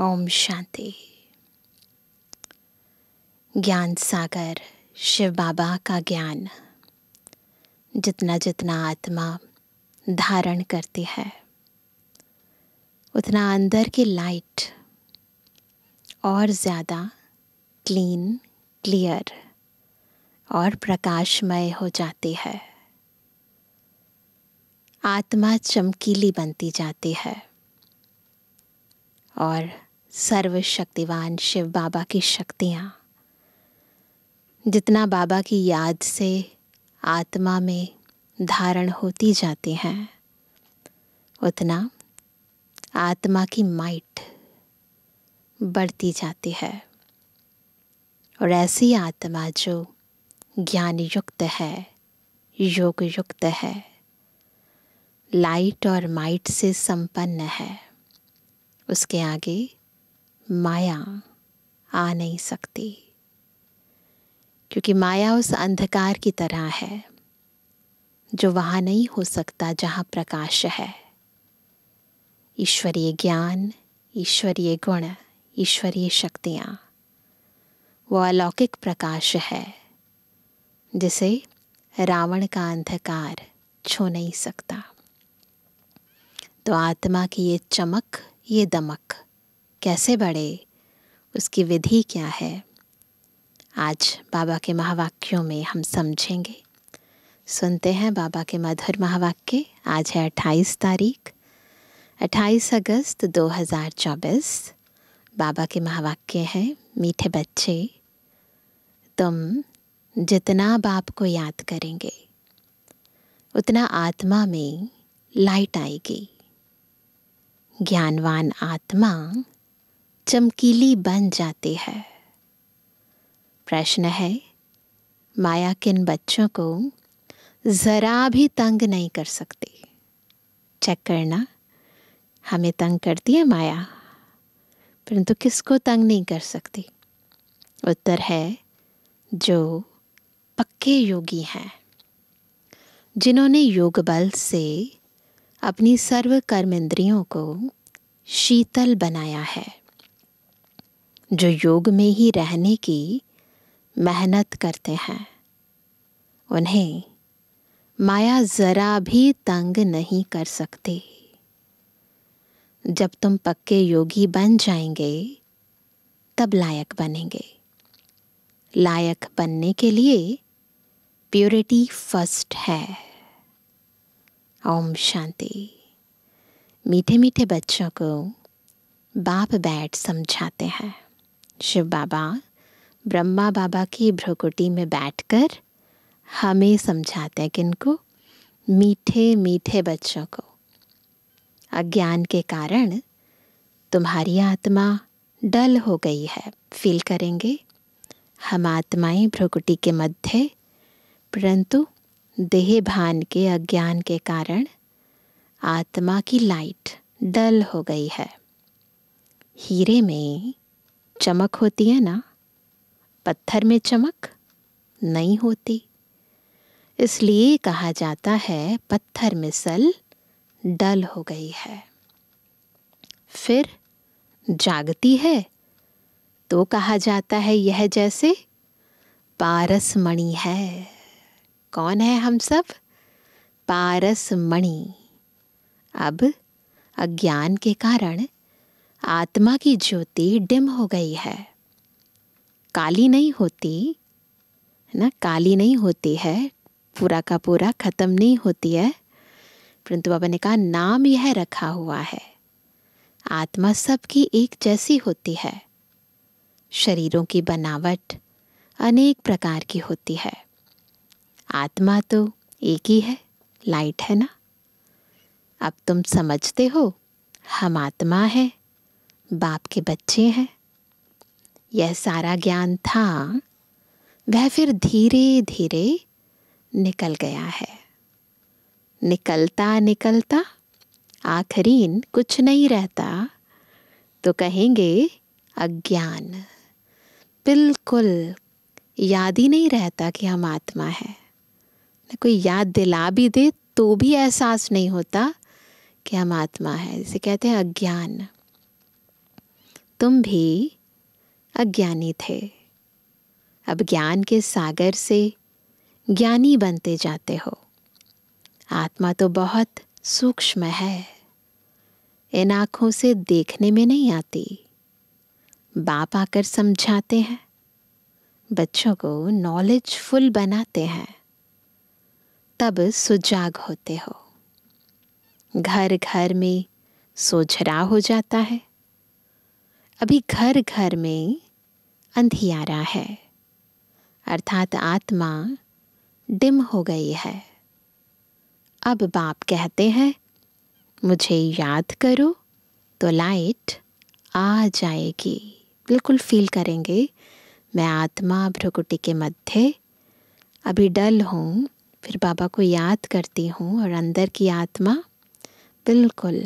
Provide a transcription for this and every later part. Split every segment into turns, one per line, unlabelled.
ओम शांति ज्ञान सागर शिव बाबा का ज्ञान जितना जितना आत्मा धारण करती है उतना अंदर की लाइट और ज़्यादा क्लीन क्लियर और प्रकाशमय हो जाती है आत्मा चमकीली बनती जाती है और सर्वशक्तिवान शिव बाबा की शक्तियाँ जितना बाबा की याद से आत्मा में धारण होती जाती हैं उतना आत्मा की माइट बढ़ती जाती है और ऐसी आत्मा जो ज्ञान युक्त है योग युक्त है लाइट और माइट से संपन्न है उसके आगे माया आ नहीं सकती क्योंकि माया उस अंधकार की तरह है जो वहाँ नहीं हो सकता जहाँ प्रकाश है ईश्वरीय ज्ञान ईश्वरीय गुण ईश्वरीय शक्तियाँ वो अलौकिक प्रकाश है जिसे रावण का अंधकार छू नहीं सकता तो आत्मा की ये चमक ये दमक कैसे बढ़े उसकी विधि क्या है आज बाबा के महावाक्यों में हम समझेंगे सुनते हैं बाबा के मधुर महावाक्य आज है अट्ठाईस तारीख अट्ठाईस अगस्त 2024 बाबा के महावाक्य हैं मीठे बच्चे तुम जितना बाप को याद करेंगे उतना आत्मा में लाइट आएगी ज्ञानवान आत्मा चमकीली बन जाती है प्रश्न है माया किन बच्चों को ज़रा भी तंग नहीं कर सकती चेक करना हमें तंग करती है माया परंतु किसको तंग नहीं कर सकती उत्तर है जो पक्के योगी हैं जिन्होंने योग बल से अपनी सर्व कर्म इंद्रियों को शीतल बनाया है जो योग में ही रहने की मेहनत करते हैं उन्हें माया ज़रा भी तंग नहीं कर सकती जब तुम पक्के योगी बन जाएंगे तब लायक बनेंगे लायक बनने के लिए प्योरिटी फर्स्ट है ओम शांति मीठे मीठे बच्चों को बाप बैठ समझाते हैं शिव बाबा ब्रह्मा बाबा की भ्रुकुटी में बैठकर हमें समझाते हैं किनको मीठे मीठे बच्चों को अज्ञान के कारण तुम्हारी आत्मा डल हो गई है फील करेंगे हम आत्माएं भ्रुकुटी के मध्य परंतु देह भान के अज्ञान के कारण आत्मा की लाइट डल हो गई है हीरे में चमक होती है ना पत्थर में चमक नहीं होती इसलिए कहा जाता है पत्थर में सल डल हो गई है फिर जागती है तो कहा जाता है यह जैसे पारस मणि है कौन है हम सब पारस मणि अब अज्ञान के कारण आत्मा की ज्योति डिम हो गई है काली नहीं होती ना काली नहीं होती है पूरा का पूरा ख़त्म नहीं होती है परंतु बाबा ने कहा नाम यह रखा हुआ है आत्मा सबकी एक जैसी होती है शरीरों की बनावट अनेक प्रकार की होती है आत्मा तो एक ही है लाइट है ना अब तुम समझते हो हम आत्मा है बाप के बच्चे हैं यह सारा ज्ञान था वह फिर धीरे धीरे निकल गया है निकलता निकलता आखरीन कुछ नहीं रहता तो कहेंगे अज्ञान बिल्कुल याद ही नहीं रहता कि हम आत्मा है कोई याद दिला भी दे तो भी एहसास नहीं होता कि हम आत्मा है जिसे कहते हैं अज्ञान तुम भी अज्ञानी थे अब ज्ञान के सागर से ज्ञानी बनते जाते हो आत्मा तो बहुत सूक्ष्म है इन आँखों से देखने में नहीं आती बाप आकर समझाते हैं बच्चों को नॉलेज फुल बनाते हैं तब सुजाग होते हो घर घर में सोझरा हो जाता है अभी घर घर में अंधियारा है अर्थात आत्मा डिम हो गई है अब बाप कहते हैं मुझे याद करो तो लाइट आ जाएगी बिल्कुल फील करेंगे मैं आत्मा भ्रुकुटी के मध्य अभी डल हूँ फिर बाबा को याद करती हूँ और अंदर की आत्मा बिल्कुल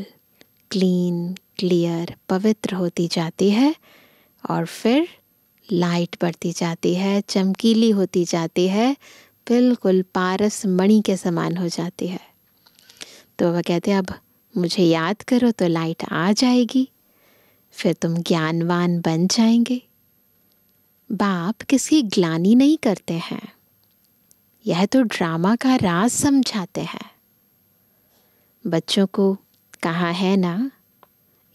क्लीन क्लियर पवित्र होती जाती है और फिर लाइट बढ़ती जाती है चमकीली होती जाती है बिल्कुल पारस मणि के समान हो जाती है तो वह कहते अब मुझे याद करो तो लाइट आ जाएगी फिर तुम ज्ञानवान बन जाएंगे बाप किसी ग्लानी नहीं करते हैं यह तो ड्रामा का राज समझाते हैं बच्चों को कहा है ना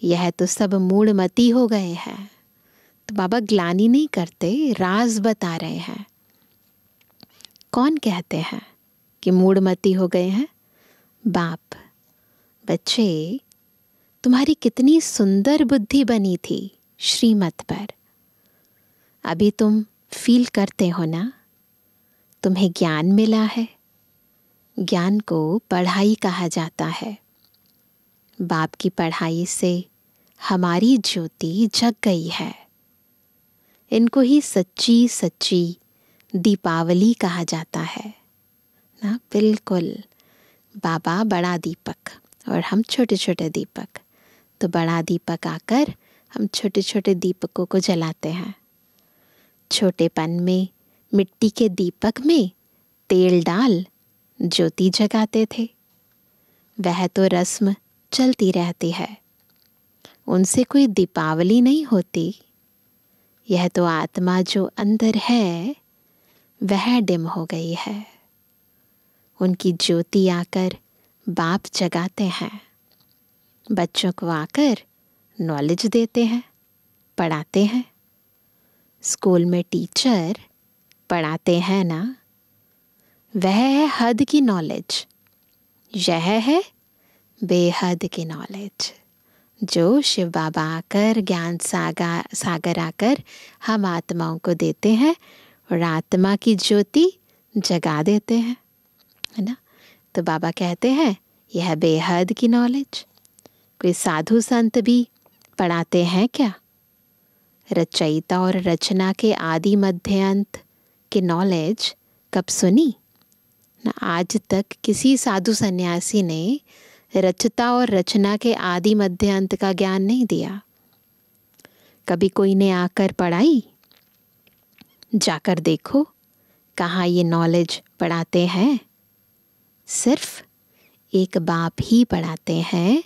यह तो सब मूड़मती हो गए हैं तो बाबा ग्लानी नहीं करते राज बता रहे हैं कौन कहते हैं कि मूड़मती हो गए हैं बाप बच्चे तुम्हारी कितनी सुंदर बुद्धि बनी थी श्रीमत पर अभी तुम फील करते हो ना तुम्हें ज्ञान मिला है ज्ञान को पढ़ाई कहा जाता है बाप की पढ़ाई से हमारी ज्योति जग गई है इनको ही सच्ची सच्ची दीपावली कहा जाता है ना बिल्कुल बाबा बड़ा दीपक और हम छोटे छोटे दीपक तो बड़ा दीपक आकर हम छोटे छोटे दीपकों को जलाते हैं छोटेपन में मिट्टी के दीपक में तेल डाल ज्योति जगाते थे वह तो रस्म चलती रहती है उनसे कोई दीपावली नहीं होती यह तो आत्मा जो अंदर है वह डिम हो गई है उनकी ज्योति आकर बाप जगाते हैं बच्चों को आकर नॉलेज देते हैं पढ़ाते हैं स्कूल में टीचर पढ़ाते हैं ना वह है हद की नॉलेज यह है बेहद की नॉलेज जो शिव बाबा आकर ज्ञान सागा सागर आकर हम आत्माओं को देते हैं और आत्मा की ज्योति जगा देते हैं है ना तो बाबा कहते हैं यह बेहद की नॉलेज कोई साधु संत भी पढ़ाते हैं क्या रचयिता और रचना के आदि मध्य अंत की नॉलेज कब सुनी ना आज तक किसी साधु सन्यासी ने रचता और रचना के आदि मध्य अंत का ज्ञान नहीं दिया कभी कोई ने आकर पढ़ाई जाकर देखो कहाँ ये नॉलेज पढ़ाते हैं सिर्फ एक बाप ही पढ़ाते हैं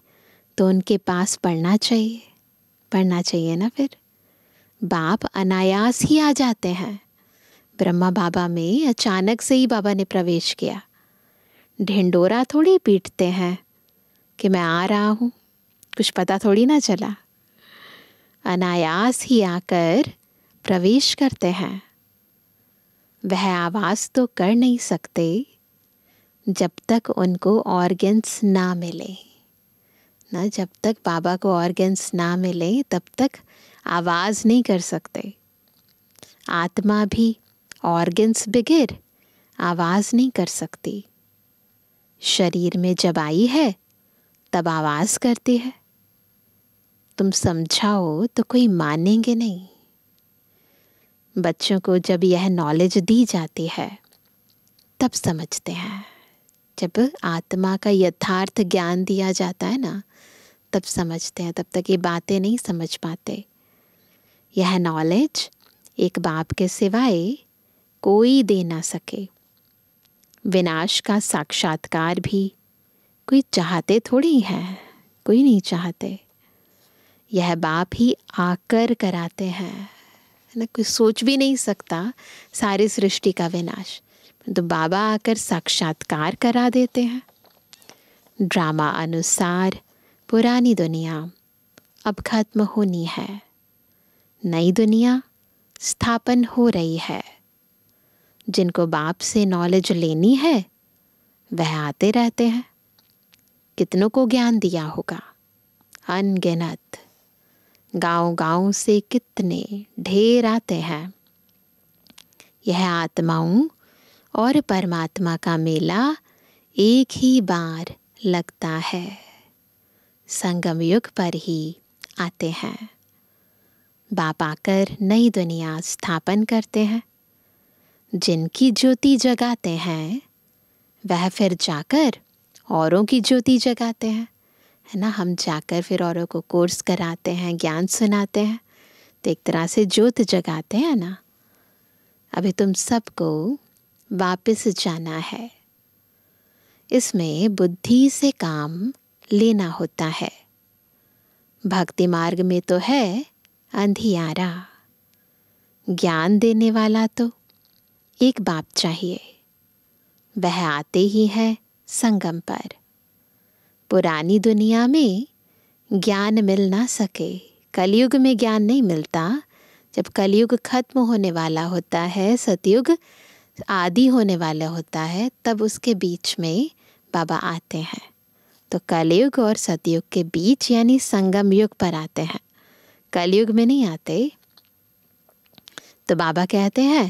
तो उनके पास पढ़ना चाहिए पढ़ना चाहिए ना फिर बाप अनायास ही आ जाते हैं ब्रह्मा बाबा में अचानक से ही बाबा ने प्रवेश किया ढिंडोरा थोड़ी पीटते हैं कि मैं आ रहा हूँ कुछ पता थोड़ी ना चला अनायास ही आकर प्रवेश करते हैं वह आवाज़ तो कर नहीं सकते जब तक उनको ऑर्गन्स ना मिले ना जब तक बाबा को ऑर्गन्स ना मिले तब तक आवाज़ नहीं कर सकते आत्मा भी ऑर्गन्स बगैर आवाज़ नहीं कर सकती शरीर में जब आई है तब आवाज़ करती है तुम समझाओ तो कोई मानेंगे नहीं बच्चों को जब यह नॉलेज दी जाती है तब समझते हैं जब आत्मा का यथार्थ ज्ञान दिया जाता है ना तब समझते हैं तब तक ये बातें नहीं समझ पाते यह नॉलेज एक बाप के सिवाय कोई दे ना सके विनाश का साक्षात्कार भी कोई चाहते थोड़ी हैं कोई नहीं चाहते यह बाप ही आकर कराते हैं ना कोई सोच भी नहीं सकता सारी सृष्टि का विनाश तो बाबा आकर साक्षात्कार करा देते हैं ड्रामा अनुसार पुरानी दुनिया अब खत्म होनी है नई दुनिया स्थापन हो रही है जिनको बाप से नॉलेज लेनी है वह आते रहते हैं कितनों को ज्ञान दिया होगा अनगिनत गांव गांव से कितने ढेर आते हैं यह आत्माओं और परमात्मा का मेला एक ही बार लगता है संगम युग पर ही आते हैं बाप आकर नई दुनिया स्थापन करते हैं जिनकी ज्योति जगाते हैं वह फिर जाकर औरों की ज्योति जगाते हैं है ना हम जाकर फिर औरों को कोर्स कराते हैं ज्ञान सुनाते हैं तो एक तरह से ज्योत जगाते हैं ना अभी तुम सबको वापस जाना है इसमें बुद्धि से काम लेना होता है भक्ति मार्ग में तो है अंधियारा ज्ञान देने वाला तो एक बाप चाहिए वह आते ही है संगम पर पुरानी दुनिया में ज्ञान मिल ना सके कलयुग में ज्ञान नहीं मिलता जब कलयुग खत्म होने वाला होता है सतयुग आदि होने वाला होता है तब उसके बीच में बाबा आते हैं तो कलयुग और सतयुग के बीच यानी संगम युग पर आते हैं कलयुग में नहीं आते तो बाबा कहते हैं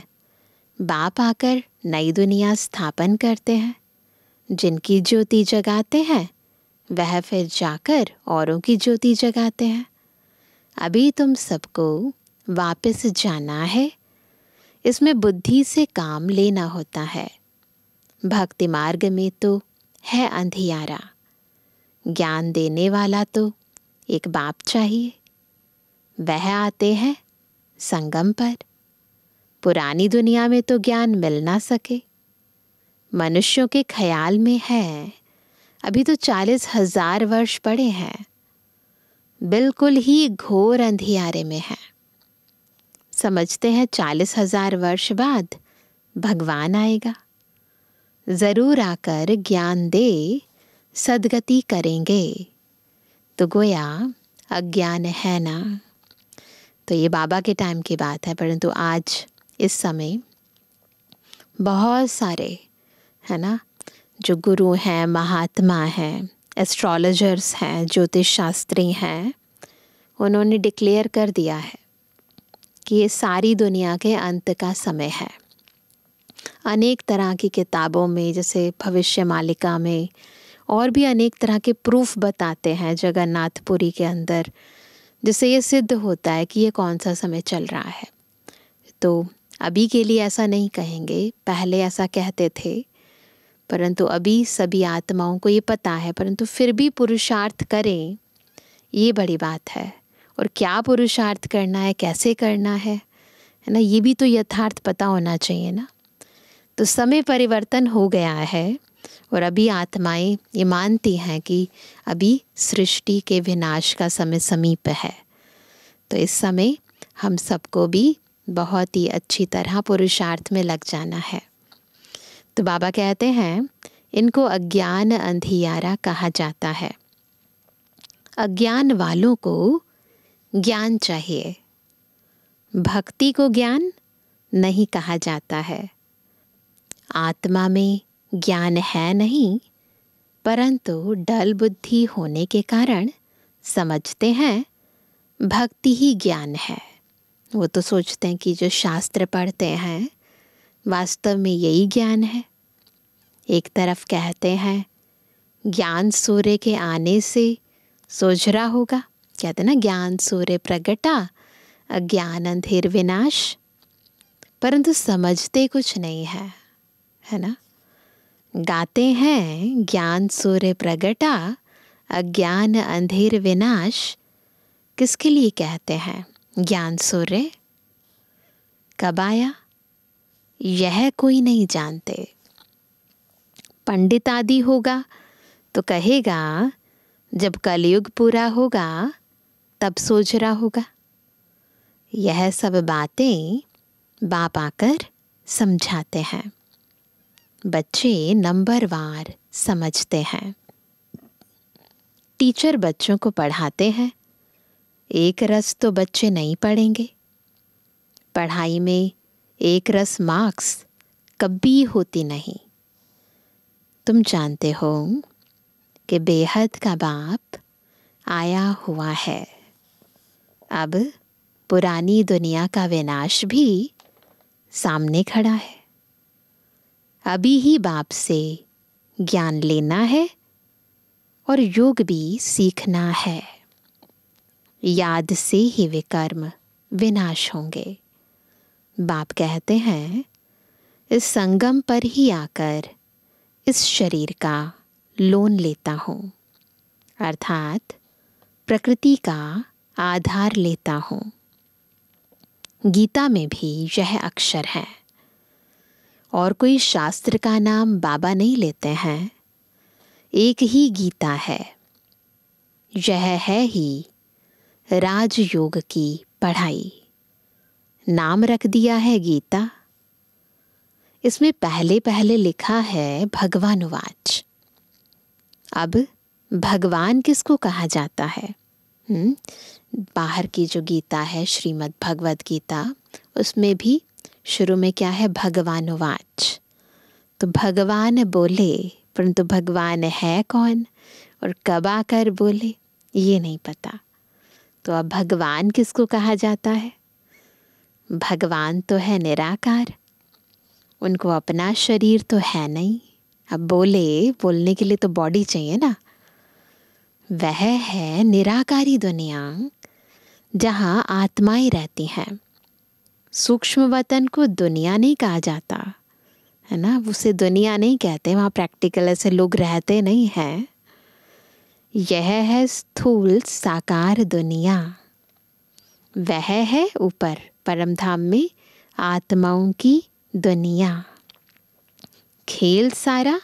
बाप आकर नई दुनिया स्थापन करते हैं जिनकी ज्योति जगाते हैं वह फिर जाकर औरों की ज्योति जगाते हैं अभी तुम सबको वापस जाना है इसमें बुद्धि से काम लेना होता है भक्ति मार्ग में तो है अंधियारा ज्ञान देने वाला तो एक बाप चाहिए वह आते हैं संगम पर पुरानी दुनिया में तो ज्ञान मिल ना सके मनुष्यों के ख्याल में है अभी तो चालीस हजार वर्ष पड़े हैं बिल्कुल ही घोर अंधियारे में है समझते हैं चालीस हजार वर्ष बाद भगवान आएगा ज़रूर आकर ज्ञान दे सदगति करेंगे तो गोया अज्ञान है ना तो ये बाबा के टाइम की बात है परंतु आज इस समय बहुत सारे है ना जो गुरु हैं महात्मा हैं एस्ट्रोलॉजर्स हैं ज्योतिष शास्त्री हैं उन्होंने डिक्लेयर कर दिया है कि ये सारी दुनिया के अंत का समय है अनेक तरह की किताबों में जैसे भविष्य मालिका में और भी अनेक तरह के प्रूफ बताते हैं जगन्नाथपुरी के अंदर जिससे ये सिद्ध होता है कि ये कौन सा समय चल रहा है तो अभी के लिए ऐसा नहीं कहेंगे पहले ऐसा कहते थे परंतु अभी सभी आत्माओं को ये पता है परंतु फिर भी पुरुषार्थ करें ये बड़ी बात है और क्या पुरुषार्थ करना है कैसे करना है है ना ये भी तो यथार्थ पता होना चाहिए ना तो समय परिवर्तन हो गया है और अभी आत्माएं ये मानती हैं कि अभी सृष्टि के विनाश का समय समीप है तो इस समय हम सबको भी बहुत ही अच्छी तरह पुरुषार्थ में लग जाना है तो बाबा कहते हैं इनको अज्ञान अंधियारा कहा जाता है अज्ञान वालों को ज्ञान चाहिए भक्ति को ज्ञान नहीं कहा जाता है आत्मा में ज्ञान है नहीं परंतु डल बुद्धि होने के कारण समझते हैं भक्ति ही ज्ञान है वो तो सोचते हैं कि जो शास्त्र पढ़ते हैं वास्तव में यही ज्ञान है एक तरफ कहते हैं ज्ञान सूर्य के आने से सोझरा होगा कहते ना ज्ञान सूर्य प्रगटा अज्ञान अंधेर विनाश परंतु समझते कुछ नहीं है है ना गाते हैं ज्ञान सूर्य प्रगटा अज्ञान अंधेर विनाश किसके लिए कहते हैं ज्ञान सूर्य कब आया यह कोई नहीं जानते पंडित आदि होगा तो कहेगा जब कलयुग पूरा होगा तब सोच रहा होगा यह सब बातें बाप आकर समझाते हैं बच्चे नंबरवार समझते हैं टीचर बच्चों को पढ़ाते हैं एक रस तो बच्चे नहीं पढ़ेंगे पढ़ाई में एक रस मार्क्स कभी होती नहीं तुम जानते हो कि बेहद का बाप आया हुआ है अब पुरानी दुनिया का विनाश भी सामने खड़ा है अभी ही बाप से ज्ञान लेना है और योग भी सीखना है याद से ही वे कर्म विनाश होंगे बाप कहते हैं इस संगम पर ही आकर इस शरीर का लोन लेता हूँ अर्थात प्रकृति का आधार लेता हूँ गीता में भी यह अक्षर है और कोई शास्त्र का नाम बाबा नहीं लेते हैं एक ही गीता है यह है ही राजयोग की पढ़ाई नाम रख दिया है गीता इसमें पहले पहले लिखा है भगवानुवाच अब भगवान किसको कहा जाता है हुँ? हम्म, बाहर की जो गीता है श्रीमद् भगवद गीता उसमें भी शुरू में क्या है भगवानुवाच तो भगवान बोले परंतु भगवान है कौन और कब आकर बोले ये नहीं पता तो अब भगवान किसको कहा जाता है भगवान तो है निराकार उनको अपना शरीर तो है नहीं अब बोले बोलने के लिए तो बॉडी चाहिए ना वह है निराकारी दुनिया जहाँ आत्माएं रहती हैं सूक्ष्म वतन को दुनिया नहीं कहा जाता है ना उसे दुनिया नहीं कहते वहाँ प्रैक्टिकल ऐसे लोग रहते नहीं हैं यह है स्थूल साकार दुनिया वह है ऊपर परम धाम में आत्माओं की दुनिया खेल सारा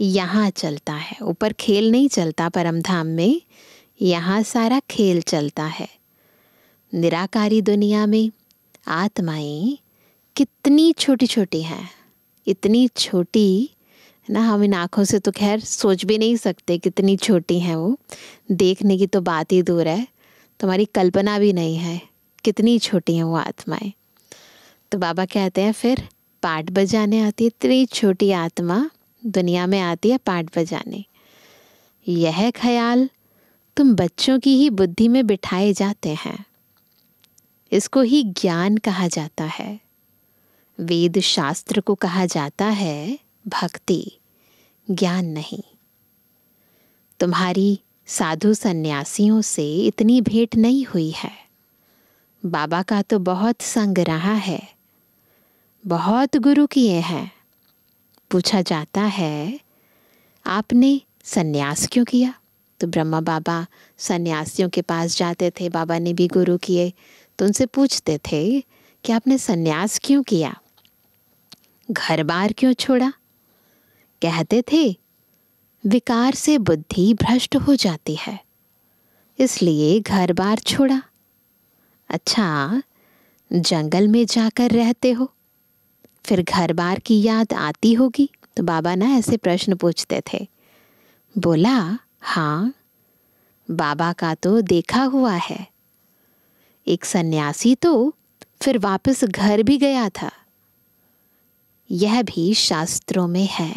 यहाँ चलता है ऊपर खेल नहीं चलता परम धाम में यहाँ सारा खेल चलता है निराकारी दुनिया में आत्माएं कितनी छोटी छोटी हैं इतनी छोटी ना हम इन आँखों से तो खैर सोच भी नहीं सकते कितनी छोटी हैं वो देखने की तो बात ही दूर है तुम्हारी कल्पना भी नहीं है कितनी छोटी हैं वो आत्माएं तो बाबा कहते हैं फिर पाठ बजाने आती है इतनी छोटी आत्मा दुनिया में आती है पाठ बजाने यह ख्याल तुम बच्चों की ही बुद्धि में बिठाए जाते हैं इसको ही ज्ञान कहा जाता है वेद शास्त्र को कहा जाता है भक्ति ज्ञान नहीं तुम्हारी साधु सन्यासियों से इतनी भेंट नहीं हुई है बाबा का तो बहुत संग रहा है बहुत गुरु किए हैं पूछा जाता है आपने सन्यास क्यों किया तो ब्रह्मा बाबा सन्यासियों के पास जाते थे बाबा ने भी गुरु किए तो उनसे पूछते थे कि आपने सन्यास क्यों किया घर बार क्यों छोड़ा कहते थे विकार से बुद्धि भ्रष्ट हो जाती है इसलिए घर बार छोड़ा अच्छा जंगल में जाकर रहते हो फिर घर बार की याद आती होगी तो बाबा ना ऐसे प्रश्न पूछते थे बोला हाँ बाबा का तो देखा हुआ है एक सन्यासी तो फिर वापस घर भी गया था यह भी शास्त्रों में है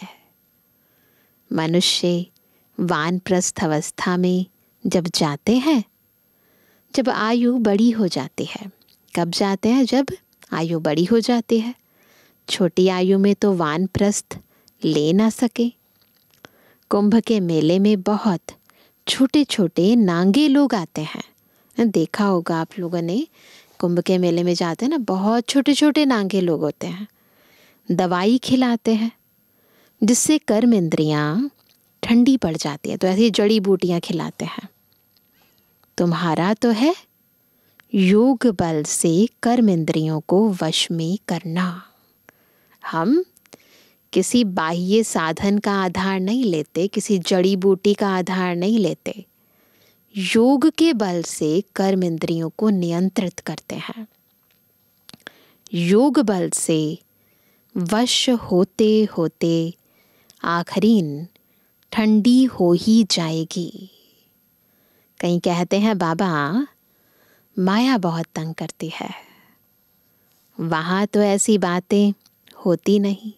मनुष्य वानप्रस्थ अवस्था में जब जाते हैं जब आयु बड़ी हो जाती है कब जाते हैं जब आयु बड़ी हो जाती है छोटी आयु में तो वान प्रस्थ ले ना सके कुंभ के मेले में बहुत छोटे छोटे नांगे लोग आते हैं देखा होगा आप लोगों ने कुंभ के मेले में जाते हैं ना बहुत छोटे छोटे नांगे लोग होते हैं दवाई खिलाते हैं जिससे कर्म इंद्रियाँ ठंडी पड़ जाती है तो ऐसी जड़ी बूटियाँ खिलाते हैं तुम्हारा तो है योग बल से कर्म इंद्रियों को वश में करना हम किसी बाह्य साधन का आधार नहीं लेते किसी जड़ी बूटी का आधार नहीं लेते योग के बल से कर्म इंद्रियों को नियंत्रित करते हैं योग बल से वश होते होते आखरीन ठंडी हो ही जाएगी कहीं कहते हैं बाबा माया बहुत तंग करती है वहाँ तो ऐसी बातें होती नहीं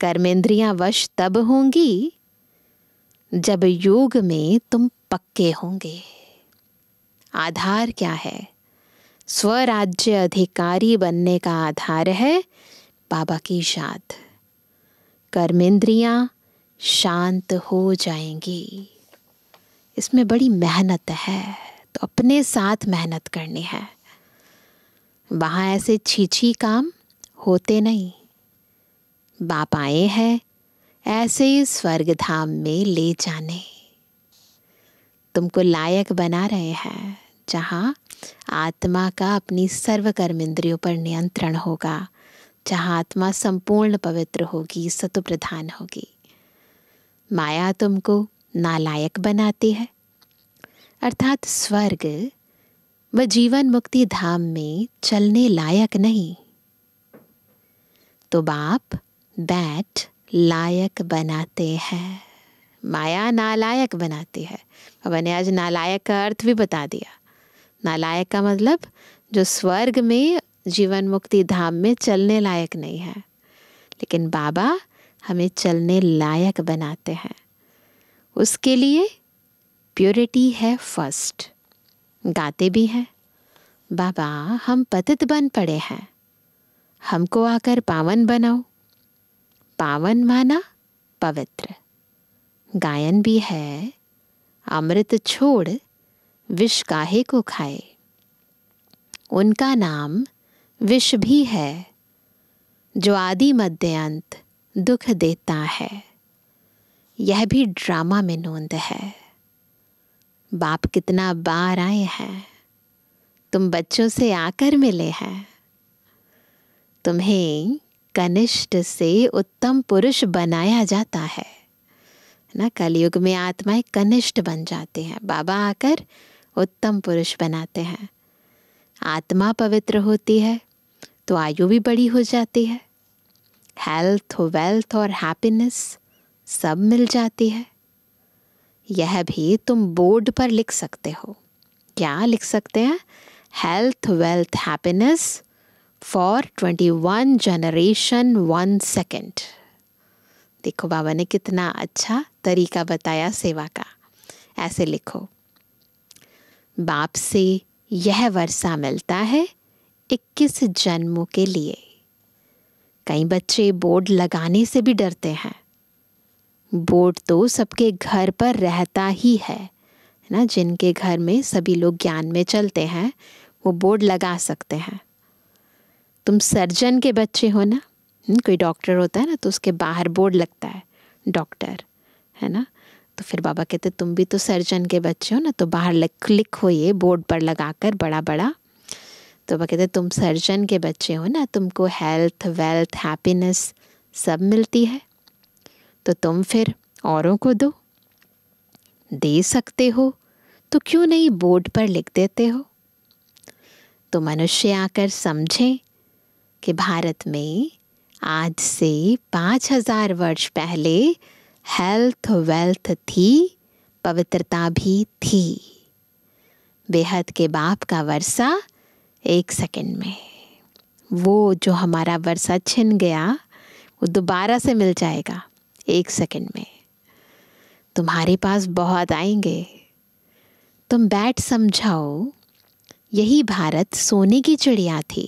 कर्मेंद्रियां वश तब होंगी जब योग में तुम पक्के होंगे आधार क्या है स्वराज्य अधिकारी बनने का आधार है बाबा की याद कर्मेंद्रियां शांत हो जाएंगी इसमें बड़ी मेहनत है तो अपने साथ मेहनत करनी है वहाँ ऐसे छीछी काम होते नहीं बाप आए हैं ऐसे ही स्वर्ग धाम में ले जाने तुमको लायक बना रहे हैं जहाँ आत्मा का अपनी सर्व कर्म इंद्रियों पर नियंत्रण होगा जहाँ आत्मा संपूर्ण पवित्र होगी सतु प्रधान होगी माया तुमको नालायक बनाते हैं अर्थात स्वर्ग व जीवन मुक्ति धाम में चलने लायक नहीं तो बाप बैट लायक बनाते हैं माया नालायक बनाती है अब मैंने आज नालायक का अर्थ भी बता दिया नालायक का मतलब जो स्वर्ग में जीवन मुक्ति धाम में चलने लायक नहीं है लेकिन बाबा हमें चलने लायक बनाते हैं उसके लिए प्योरिटी है फर्स्ट गाते भी हैं बाबा हम पतित बन पड़े हैं हमको आकर पावन बनाओ पावन माना पवित्र गायन भी है अमृत छोड़ विष काहे को खाए उनका नाम विष भी है जो आदि मध्य अंत दुख देता है यह भी ड्रामा में नोंद है बाप कितना बार आए हैं तुम बच्चों से आकर मिले हैं तुम्हें कनिष्ठ से उत्तम पुरुष बनाया जाता है ना कलयुग में आत्माएं कनिष्ठ बन जाते हैं बाबा आकर उत्तम पुरुष बनाते हैं आत्मा पवित्र होती है तो आयु भी बड़ी हो जाती है हेल्थ वेल्थ और हैप्पीनेस सब मिल जाती है यह भी तुम बोर्ड पर लिख सकते हो क्या लिख सकते हैं health wealth happiness for twenty one generation one second देखो बाबा ने कितना अच्छा तरीका बताया सेवा का ऐसे लिखो बाप से यह वर्षा मिलता है इक्कीस जन्मों के लिए कई बच्चे बोर्ड लगाने से भी डरते हैं बोर्ड तो सबके घर पर रहता ही है ना जिनके घर में सभी लोग ज्ञान में चलते हैं वो बोर्ड लगा सकते हैं तुम सर्जन के बच्चे हो ना हम्म, कोई डॉक्टर होता है ना तो उसके बाहर बोर्ड लगता है डॉक्टर है ना तो फिर बाबा कहते तुम भी तो सर्जन के बच्चे हो ना तो बाहर लग लिखो ये बोर्ड पर लगा कर बड़ा बड़ा तो बाबा कहते तुम सर्जन के बच्चे हो ना तुमको हेल्थ वेल्थ हैप्पीनेस सब मिलती है तो तुम फिर औरों को दो दे सकते हो तो क्यों नहीं बोर्ड पर लिख देते हो तो मनुष्य आकर समझें कि भारत में आज से पाँच हजार वर्ष पहले हेल्थ वेल्थ थी पवित्रता भी थी बेहद के बाप का वर्षा एक सेकंड में वो जो हमारा वर्षा छिन गया वो दोबारा से मिल जाएगा एक सेकंड में तुम्हारे पास बहुत आएंगे तुम बैठ समझाओ यही भारत सोने की चिड़िया थी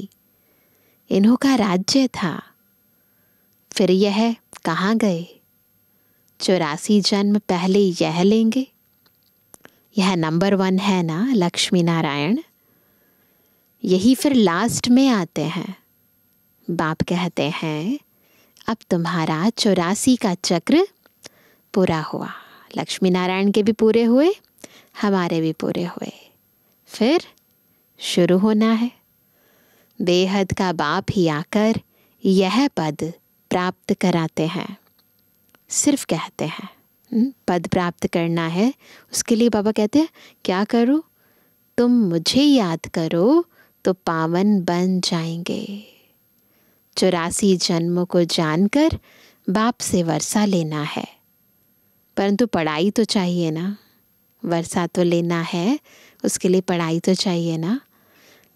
इन्हों का राज्य था फिर यह कहाँ गए चौरासी जन्म पहले यह लेंगे यह नंबर वन है ना लक्ष्मी नारायण यही फिर लास्ट में आते हैं बाप कहते हैं अब तुम्हारा चौरासी का चक्र पूरा हुआ लक्ष्मी नारायण के भी पूरे हुए हमारे भी पूरे हुए फिर शुरू होना है बेहद का बाप ही आकर यह पद प्राप्त कराते हैं सिर्फ कहते हैं हम्म, पद प्राप्त करना है उसके लिए बाबा कहते हैं क्या करो तुम मुझे याद करो तो पावन बन जाएंगे चौरासी जन्मों को जानकर बाप से वर्षा लेना है परंतु पढ़ाई तो चाहिए ना वर्षा तो लेना है उसके लिए पढ़ाई तो चाहिए ना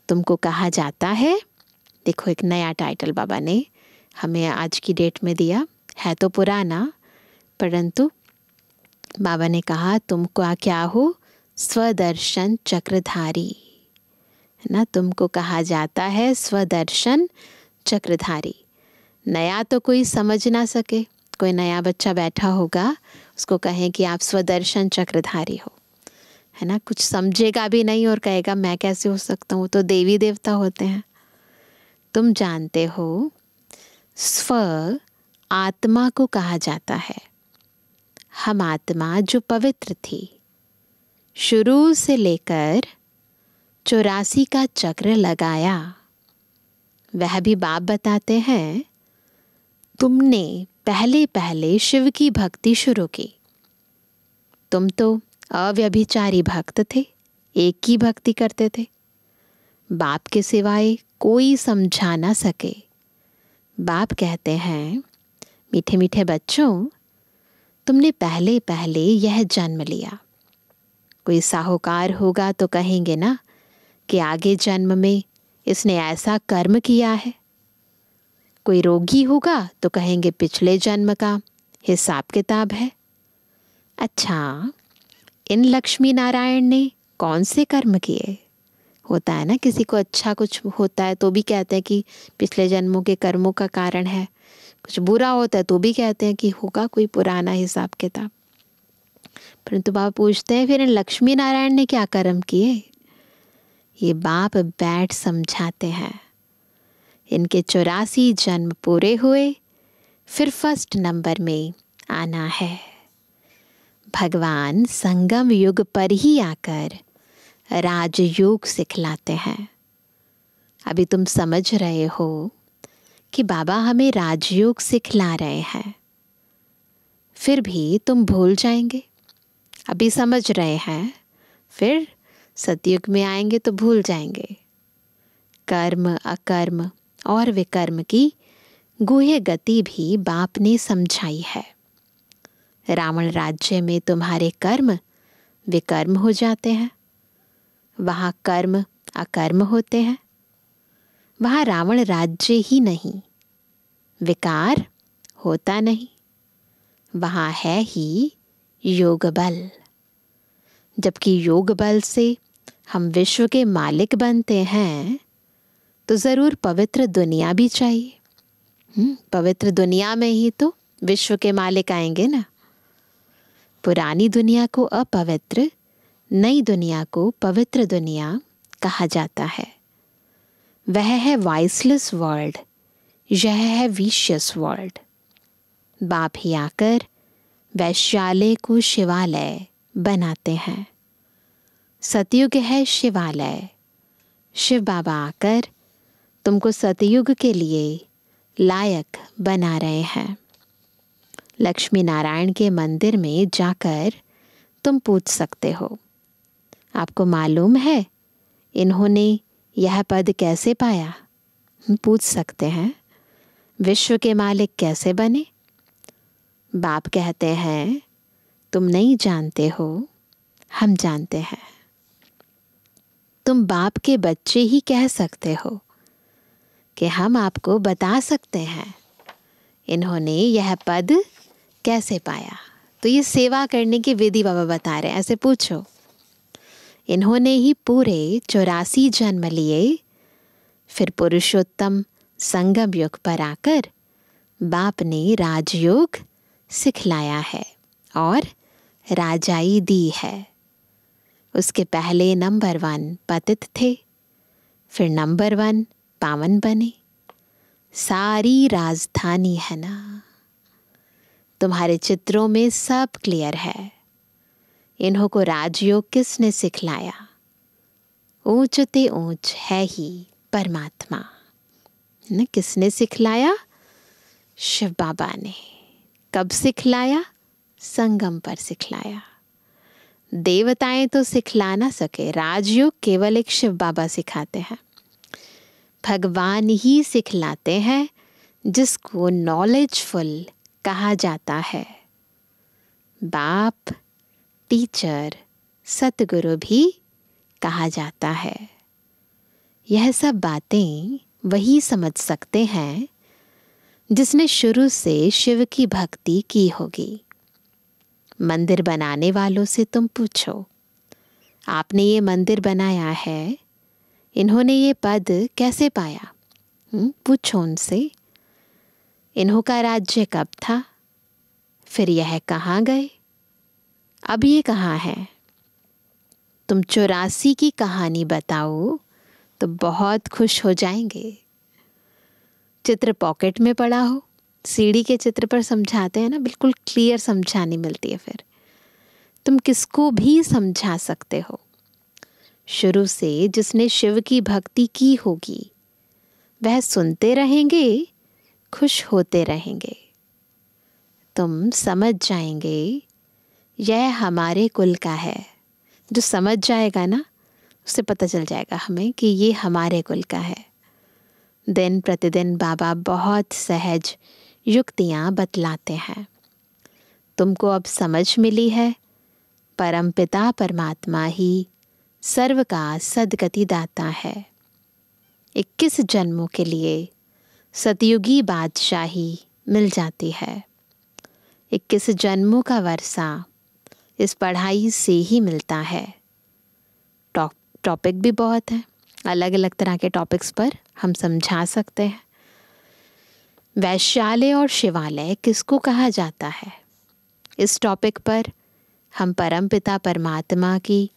तुमको कहा जाता है देखो एक नया टाइटल बाबा ने हमें आज की डेट में दिया है तो पुराना परंतु बाबा ने कहा तुमको क्या हो स्वदर्शन चक्रधारी है ना तुमको कहा जाता है स्वदर्शन चक्रधारी नया तो कोई समझ ना सके कोई नया बच्चा बैठा होगा उसको कहें कि आप स्वदर्शन चक्रधारी हो है ना कुछ समझेगा भी नहीं और कहेगा मैं कैसे हो सकता हूँ तो देवी देवता होते हैं तुम जानते हो स्व आत्मा को कहा जाता है हम आत्मा जो पवित्र थी शुरू से लेकर चौरासी का चक्र लगाया वह भी बाप बताते हैं तुमने पहले पहले शिव की भक्ति शुरू की तुम तो अव्यभिचारी भक्त थे एक की भक्ति करते थे बाप के सिवाय कोई समझा ना सके बाप कहते हैं मीठे मीठे बच्चों तुमने पहले पहले यह जन्म लिया कोई साहूकार होगा तो कहेंगे ना कि आगे जन्म में इसने ऐसा कर्म किया है कोई रोगी होगा तो कहेंगे पिछले जन्म का हिसाब किताब है अच्छा इन लक्ष्मी नारायण ने कौन से कर्म किए होता है ना किसी को अच्छा कुछ होता है तो भी कहते हैं कि पिछले जन्मों के कर्मों का कारण है कुछ बुरा होता है तो भी कहते हैं कि होगा कोई पुराना हिसाब किताब परंतु बाबा पूछते हैं फिर इन लक्ष्मी नारायण ने क्या कर्म किए ये बाप बैठ समझाते हैं इनके चौरासी जन्म पूरे हुए फिर फर्स्ट नंबर में आना है भगवान संगम युग पर ही आकर राजयोग सिखलाते हैं अभी तुम समझ रहे हो कि बाबा हमें राजयोग सिखला रहे हैं फिर भी तुम भूल जाएंगे अभी समझ रहे हैं फिर सतयुग में आएंगे तो भूल जाएंगे कर्म अकर्म और विकर्म की गुहे गति भी बाप ने समझाई है रावण राज्य में तुम्हारे कर्म विकर्म हो जाते हैं वहाँ कर्म अकर्म होते हैं वहाँ रावण राज्य ही नहीं विकार होता नहीं वहाँ है ही योग बल जबकि योग बल से हम विश्व के मालिक बनते हैं तो ज़रूर पवित्र दुनिया भी चाहिए हम्म, पवित्र दुनिया में ही तो विश्व के मालिक आएंगे ना पुरानी दुनिया को अपवित्र नई दुनिया को पवित्र दुनिया कहा जाता है वह है वाइसलेस वर्ल्ड यह है विशियस वर्ल्ड बाप ही आकर वैश्यालय को शिवालय बनाते हैं सतयुग है शिवालय शिव बाबा आकर तुमको सतयुग के लिए लायक बना रहे हैं लक्ष्मी नारायण के मंदिर में जाकर तुम पूछ सकते हो आपको मालूम है इन्होंने यह पद कैसे पाया पूछ सकते हैं विश्व के मालिक कैसे बने बाप कहते हैं तुम नहीं जानते हो हम जानते हैं तुम बाप के बच्चे ही कह सकते हो कि हम आपको बता सकते हैं इन्होंने यह पद कैसे पाया तो ये सेवा करने की विधि बाबा बता रहे हैं ऐसे पूछो इन्होंने ही पूरे चौरासी जन्म लिए फिर पुरुषोत्तम संगम युग पर आकर बाप ने राजयोग सिखलाया है और राजाई दी है उसके पहले नंबर वन पतित थे फिर नंबर वन पावन बने सारी राजधानी है ना तुम्हारे चित्रों में सब क्लियर है इन्हों को राजयोग किसने सिखलाया ऊंचते ऊंच है ही परमात्मा न किसने सिखलाया शिव बाबा ने कब सिखलाया संगम पर सिखलाया देवताएं तो सिखला ना सके राजयोग केवल एक शिव बाबा सिखाते हैं भगवान ही सिखलाते हैं जिसको नॉलेजफुल कहा जाता है बाप टीचर सतगुरु भी कहा जाता है यह सब बातें वही समझ सकते हैं जिसने शुरू से शिव की भक्ति की होगी मंदिर बनाने वालों से तुम पूछो आपने ये मंदिर बनाया है इन्होंने ये पद कैसे पाया हम्म, पूछो उनसे इन्हों का राज्य कब था फिर यह कहाँ गए अब ये कहाँ है तुम चौरासी की कहानी बताओ तो बहुत खुश हो जाएंगे चित्र पॉकेट में पड़ा हो सीढ़ी के चित्र पर समझाते हैं ना बिल्कुल क्लियर समझानी मिलती है फिर तुम किसको भी समझा सकते हो शुरू से जिसने शिव की भक्ति की होगी वह सुनते रहेंगे खुश होते रहेंगे तुम समझ जाएंगे यह हमारे कुल का है जो समझ जाएगा ना उसे पता चल जाएगा हमें कि ये हमारे कुल का है दिन प्रतिदिन बाबा बहुत सहज युक्तियाँ बतलाते हैं तुमको अब समझ मिली है परमपिता परमात्मा ही सर्व का सदगति दाता है इक्कीस जन्मों के लिए सतयुगी बादशाही मिल जाती है इक्कीस जन्मों का वर्षा इस पढ़ाई से ही मिलता है टॉपिक भी बहुत है अलग अलग तरह के टॉपिक्स पर हम समझा सकते हैं वैश्यालय और शिवालय किसको कहा जाता है इस टॉपिक पर हम परमपिता परमात्मा की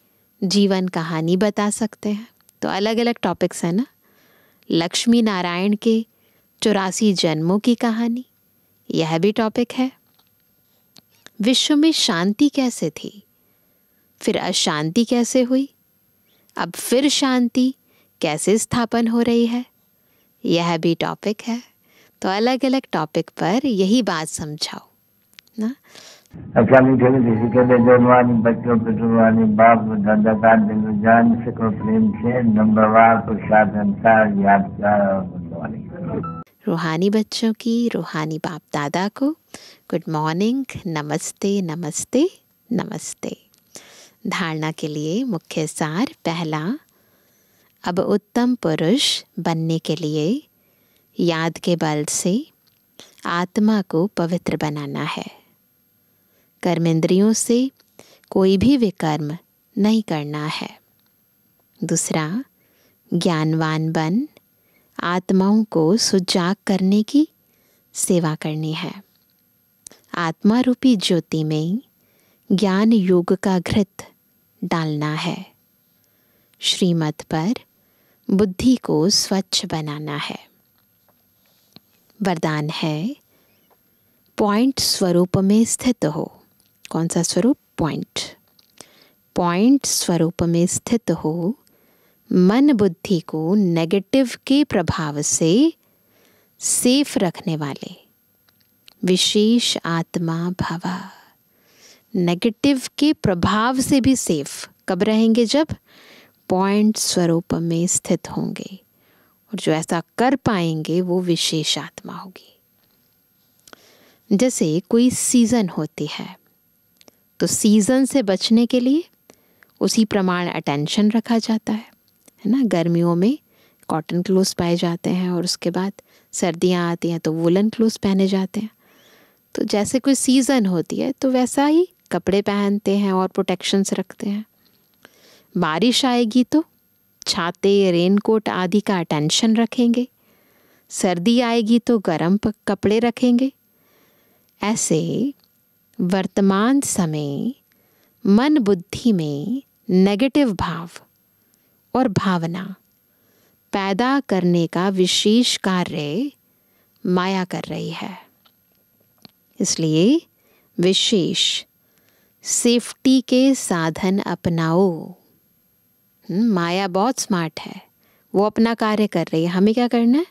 जीवन कहानी बता सकते हैं तो अलग अलग टॉपिक्स हैं ना लक्ष्मी नारायण के चौरासी जन्मों की कहानी यह भी टॉपिक है विश्व में शांति कैसे थी फिर अशांति कैसे हुई अब फिर शांति कैसे स्थापन हो रही है यह भी टॉपिक है तो अलग अलग टॉपिक पर यही बात समझाओ ना किसी के लिए बच्चों बाप प्रेम से तो यादगार रूहानी बच्चों की रूहानी बाप दादा को गुड मॉर्निंग नमस्ते नमस्ते नमस्ते धारणा के लिए मुख्य सार पहला अब उत्तम पुरुष बनने के लिए याद के बल से आत्मा को पवित्र बनाना है कर्मेंद्रियों से कोई भी विकर्म नहीं करना है दूसरा ज्ञानवान बन आत्माओं को सुजाग करने की सेवा करनी है आत्मा रूपी ज्योति में ज्ञान योग का घृत डालना है श्रीमत पर बुद्धि को स्वच्छ बनाना है वरदान है पॉइंट स्वरूप में स्थित हो कौन सा स्वरूप पॉइंट पॉइंट स्वरूप में स्थित हो मन बुद्धि को नेगेटिव के प्रभाव से सेफ रखने वाले विशेष आत्मा भावा नेगेटिव के प्रभाव से भी सेफ कब रहेंगे जब पॉइंट स्वरूप में स्थित होंगे और जो ऐसा कर पाएंगे वो विशेष आत्मा होगी जैसे कोई सीज़न होती है तो सीज़न से बचने के लिए उसी प्रमाण अटेंशन रखा जाता है है ना गर्मियों में कॉटन क्लोथ्स पाए जाते हैं और उसके बाद सर्दियाँ आती हैं तो वुलन क्लोथ्स पहने जाते हैं तो जैसे कोई सीज़न होती है तो वैसा ही कपड़े पहनते हैं और प्रोटेक्शंस रखते हैं बारिश आएगी तो छाते रेनकोट आदि का अटेंशन रखेंगे सर्दी आएगी तो गर्म कपड़े रखेंगे ऐसे वर्तमान समय मन बुद्धि में नेगेटिव भाव और भावना पैदा करने का विशेष कार्य माया कर रही है इसलिए विशेष सेफ्टी के साधन अपनाओ हम्म, माया बहुत स्मार्ट है वो अपना कार्य कर रही है हमें क्या करना है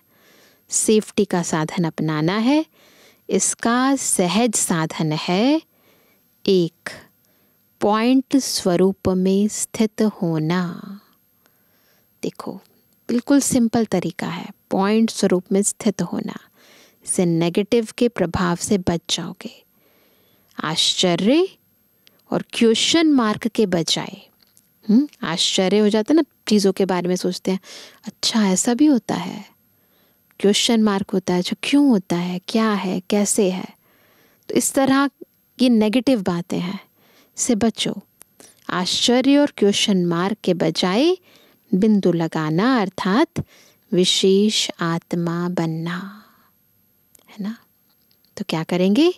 सेफ्टी का साधन अपनाना है इसका सहज साधन है एक पॉइंट स्वरूप में स्थित होना देखो बिल्कुल सिंपल तरीका है पॉइंट स्वरूप में स्थित होना इसे नेगेटिव के प्रभाव से बच जाओगे आश्चर्य और क्वेश्चन मार्क के बजाय हम्म, आश्चर्य हो जाता है ना चीज़ों के बारे में सोचते हैं अच्छा ऐसा भी होता है क्वेश्चन मार्क होता है जो अच्छा, क्यों होता है क्या है कैसे है तो इस तरह ये नेगेटिव बातें हैं से बचो आश्चर्य और क्वेश्चन मार्क के बजाय बिंदु लगाना अर्थात विशेष आत्मा बनना है ना तो क्या करेंगे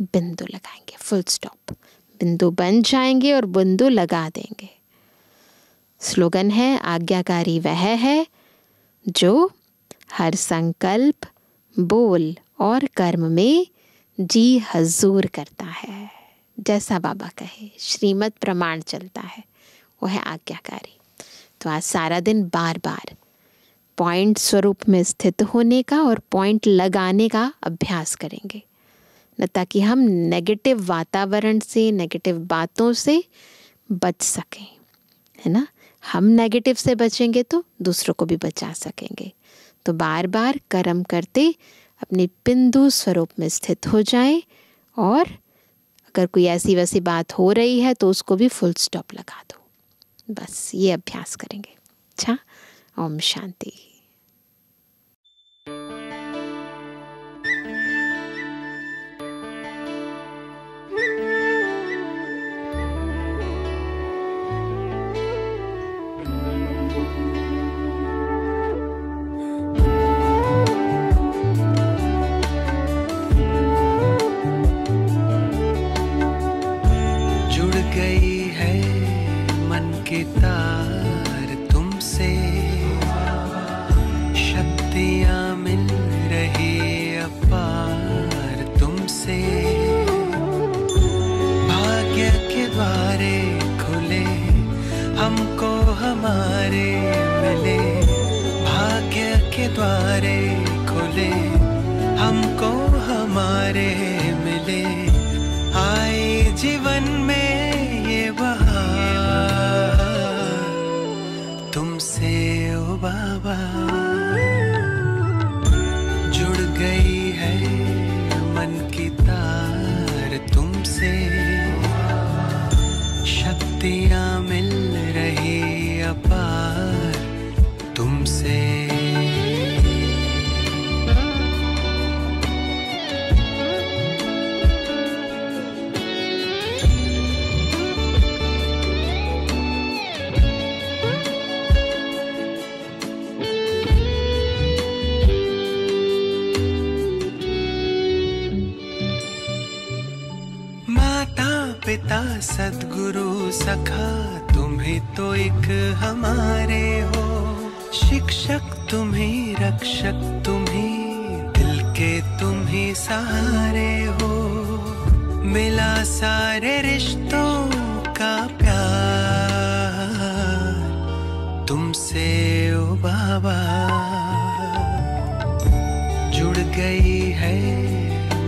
बिंदु लगाएंगे फुल स्टॉप बिंदु बन जाएंगे और बिंदु लगा देंगे स्लोगन है आज्ञाकारी वह है जो हर संकल्प बोल और कर्म में जी हजूर करता है जैसा बाबा कहे श्रीमद प्रमाण चलता है वह है आज्ञाकारी तो आज सारा दिन बार बार पॉइंट स्वरूप में स्थित होने का और पॉइंट लगाने का अभ्यास करेंगे न ताकि हम नेगेटिव वातावरण से नेगेटिव बातों से बच सकें है ना हम नेगेटिव से बचेंगे तो दूसरों को भी बचा सकेंगे तो बार बार कर्म करते अपने बिंदु स्वरूप में स्थित हो जाएं और अगर कोई ऐसी वैसी बात हो रही है तो उसको भी फुल स्टॉप लगा दो बस ये अभ्यास करेंगे अच्छा ओम शांति
सदगुरु सखा तुम्हें तो एक हमारे हो शिक्षक तुम्हें रक्षक तुम्हें दिल के तुम्हें सहारे हो मिला सारे रिश्तों का प्यार तुमसे ओ बाबा जुड़ गई है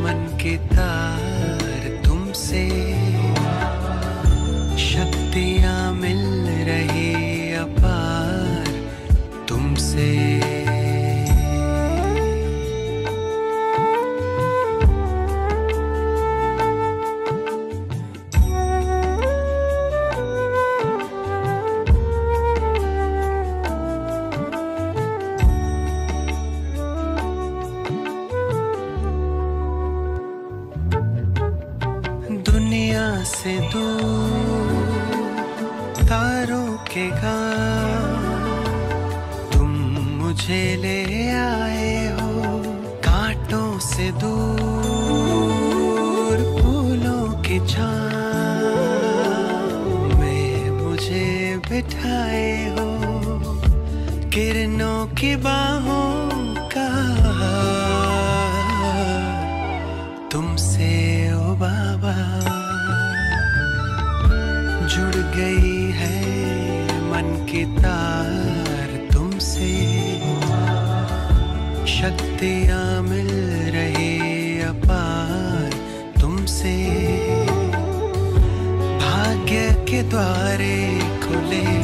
मन के तार मैं मुझे बिठाए हो किरणों की बाहों द्वारे खुले